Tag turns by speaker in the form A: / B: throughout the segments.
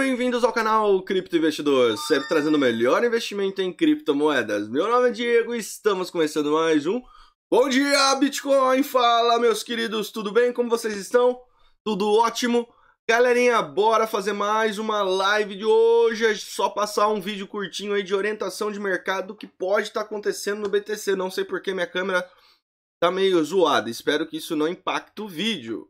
A: bem-vindos ao canal Cripto Investidor, sempre trazendo o melhor investimento em criptomoedas. Meu nome é Diego e estamos começando mais um Bom Dia Bitcoin! Fala, meus queridos, tudo bem? Como vocês estão? Tudo ótimo? Galerinha, bora fazer mais uma live de hoje. É só passar um vídeo curtinho aí de orientação de mercado que pode estar tá acontecendo no BTC. Não sei porque minha câmera tá meio zoada. Espero que isso não impacte o vídeo.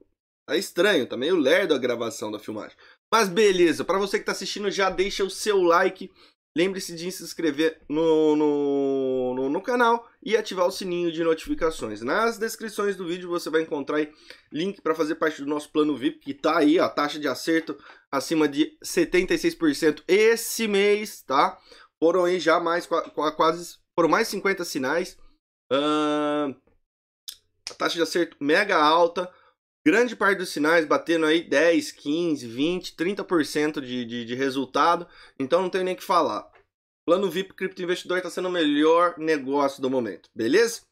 A: Tá estranho, tá meio lerdo a gravação da filmagem. Mas beleza, para você que está assistindo, já deixa o seu like. Lembre-se de se inscrever no, no, no, no, canal e ativar o sininho de notificações. Nas descrições do vídeo você vai encontrar link para fazer parte do nosso plano VIP, que tá aí, a taxa de acerto acima de 76% esse mês, tá? Foram aí já mais quase, foram mais 50 sinais. Uh, a taxa de acerto mega alta grande parte dos sinais batendo aí 10, 15, 20, 30% de, de, de resultado, então não tem nem o que falar. Plano VIP Cripto Investidor está sendo o melhor negócio do momento, beleza?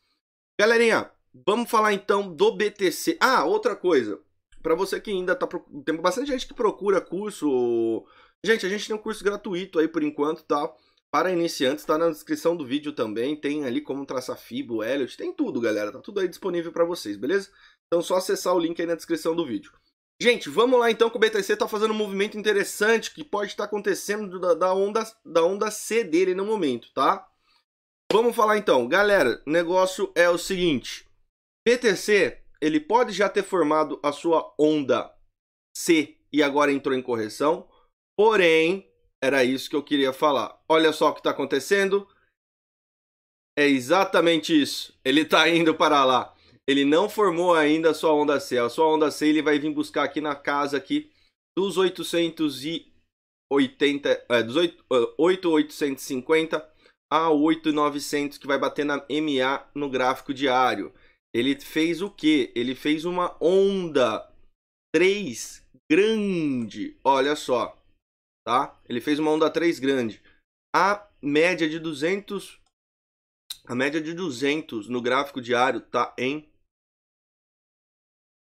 A: Galerinha, vamos falar então do BTC. Ah, outra coisa, para você que ainda está procurando, tem bastante gente que procura curso. Gente, a gente tem um curso gratuito aí por enquanto, Tá? Para iniciantes, está na descrição do vídeo também. Tem ali como traçar FIBO, Elliot, tem tudo, galera. Tá tudo aí disponível para vocês, beleza? Então só acessar o link aí na descrição do vídeo. Gente, vamos lá então que o BTC está fazendo um movimento interessante que pode estar tá acontecendo da, da, onda, da onda C dele no momento, tá? Vamos falar então. Galera, o negócio é o seguinte. BTC, ele pode já ter formado a sua onda C e agora entrou em correção. Porém, era isso que eu queria falar. Olha só o que está acontecendo. É exatamente isso. Ele está indo para lá. Ele não formou ainda a sua onda C. A sua onda C ele vai vir buscar aqui na casa aqui dos 880, é, dos 8, 8,850 eh, a 8,900 que vai bater na MA no gráfico diário. Ele fez o que? Ele fez uma onda 3 grande. Olha só, tá? Ele fez uma onda 3 grande. A média de 200 a média de 200 no gráfico diário tá em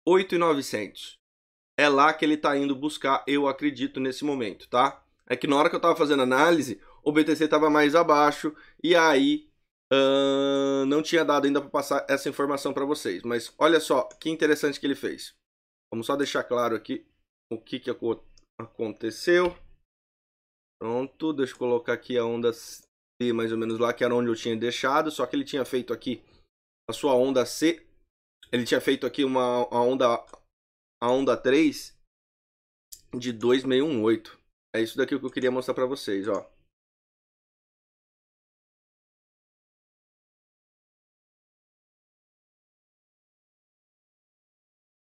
A: 8,900. É lá que ele está indo buscar, eu acredito, nesse momento, tá? É que na hora que eu estava fazendo análise, o BTC estava mais abaixo e aí uh, não tinha dado ainda para passar essa informação para vocês. Mas olha só que interessante que ele fez. Vamos só deixar claro aqui o que, que aconteceu. Pronto, deixa eu colocar aqui a onda C mais ou menos lá, que era onde eu tinha deixado, só que ele tinha feito aqui a sua onda C ele tinha feito aqui uma a onda a onda 3 de 2618. É isso daqui que eu queria mostrar para vocês, ó.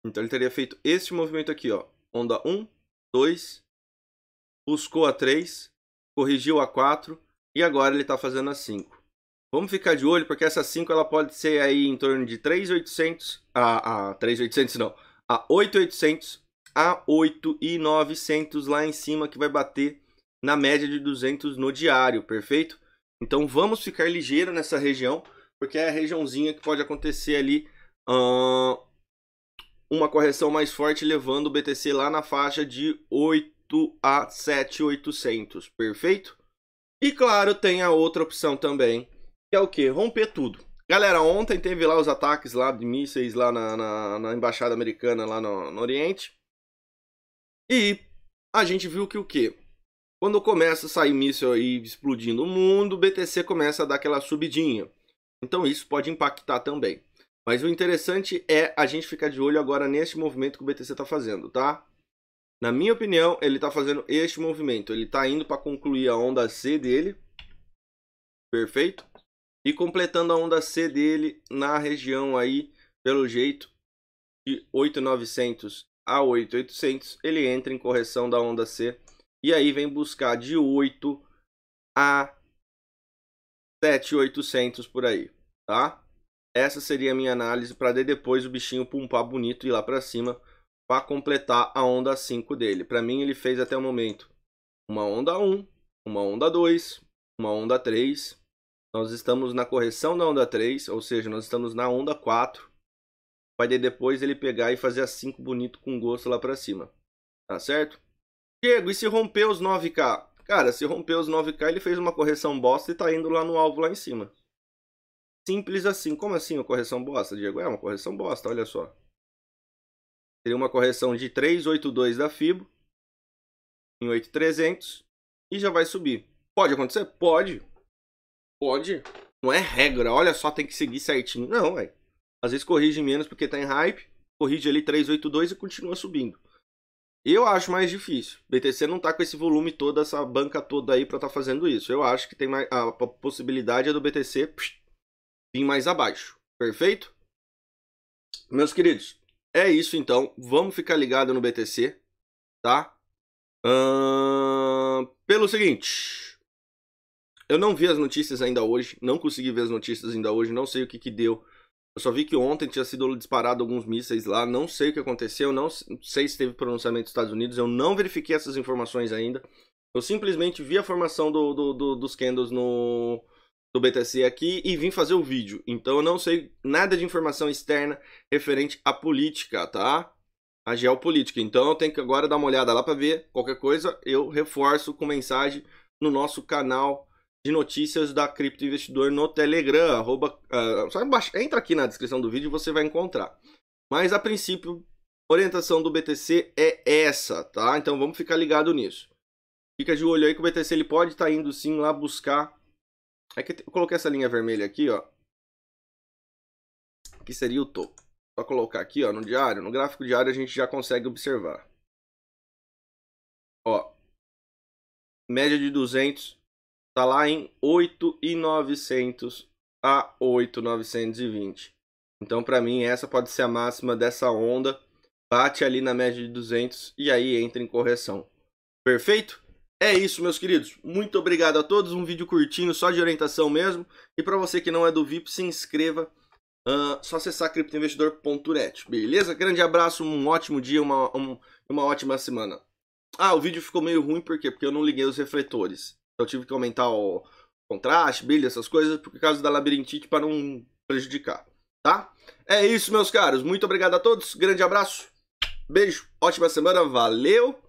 A: Então ele teria feito este movimento aqui, ó. Onda 1, 2, buscou a 3, corrigiu a 4 e agora ele está fazendo a 5. Vamos ficar de olho, porque essa 5 ela pode ser aí em torno de 3,800 a, a 3,800 não, a 8,800 a 8,900 lá em cima, que vai bater na média de 200 no diário, perfeito? Então vamos ficar ligeiro nessa região, porque é a regiãozinha que pode acontecer ali uh, uma correção mais forte, levando o BTC lá na faixa de 8 a 7,800, perfeito? E claro, tem a outra opção também, que é o que? Romper tudo. Galera, ontem teve lá os ataques lá de mísseis lá na, na, na embaixada americana lá no, no, Oriente. E a gente viu que o que? Quando começa a sair míssil aí explodindo o mundo, o BTC começa a dar aquela subidinha. Então isso pode impactar também. Mas o interessante é a gente ficar de olho agora neste movimento que o BTC está fazendo, tá? Na minha opinião, ele está fazendo este movimento. Ele está indo para concluir a onda C dele. Perfeito? E completando a onda C dele na região aí, pelo jeito, de 8900 a 8800, ele entra em correção da onda C. E aí vem buscar de 8 a 7800 por aí, tá? Essa seria a minha análise para depois o bichinho pumpar bonito e ir lá para cima para completar a onda 5 dele. Para mim ele fez até o momento uma onda 1, uma onda 2, uma onda 3 nós estamos na correção da onda 3, ou seja, nós estamos na onda 4. Vai de depois ele pegar e fazer a 5 bonito com gosto lá para cima. Tá certo? Diego, e se romper os 9K? Cara, se romper os 9K, ele fez uma correção bosta e tá indo lá no alvo lá em cima. Simples assim. Como assim uma correção bosta, Diego? É uma correção bosta, olha só. Seria uma correção de 382 da FIBO em 8300 e já vai subir. Pode acontecer? Pode. Pode. Não é regra, olha só, tem que seguir certinho. Não, velho. Às vezes corrige menos porque tá em hype, corrige ali 382 e continua subindo. Eu acho mais difícil. BTC não tá com esse volume todo, essa banca toda aí para tá fazendo isso. Eu acho que tem mais, a possibilidade é do BTC psh, vir mais abaixo. Perfeito? Meus queridos, é isso então. Vamos ficar ligado no BTC, tá? pelo seguinte, eu não vi as notícias ainda hoje, não consegui ver as notícias ainda hoje, não sei o que que deu. Eu só vi que ontem tinha sido disparado alguns mísseis lá, não sei o que aconteceu, não sei se teve pronunciamento dos Estados Unidos, eu não verifiquei essas informações ainda. Eu simplesmente vi a formação do, do, do, dos candles no, do BTC aqui e vim fazer o vídeo. Então eu não sei nada de informação externa referente à política, tá? A geopolítica. Então eu tenho que agora dar uma olhada lá para ver qualquer coisa. Eu reforço com mensagem no nosso canal de notícias da Cripto Investidor no Telegram. Arroba, uh, entra aqui na descrição do vídeo e você vai encontrar. Mas a princípio, a orientação do BTC é essa, tá? Então vamos ficar ligado nisso. Fica de olho aí que o BTC ele pode estar tá indo sim lá buscar. É que eu coloquei essa linha vermelha aqui, ó. Que seria o topo. Só colocar aqui, ó, no diário, no gráfico diário a gente já consegue observar. Ó, média de 200, Está lá em 8,900 a 8,920. Então, para mim, essa pode ser a máxima dessa onda. Bate ali na média de 200 e aí entra em correção. Perfeito? É isso, meus queridos. Muito obrigado a todos. Um vídeo curtinho, só de orientação mesmo. E para você que não é do VIP, se inscreva. Uh, só acessar criptoinvestidor.net. Beleza? Grande abraço, um ótimo dia, uma, um, uma ótima semana. Ah, o vídeo ficou meio ruim, por quê? Porque eu não liguei os refletores. Eu tive que aumentar o contraste, brilho, essas coisas, por causa da labirintite, para não prejudicar, tá? É isso, meus caros. Muito obrigado a todos. Grande abraço. Beijo. Ótima semana. Valeu.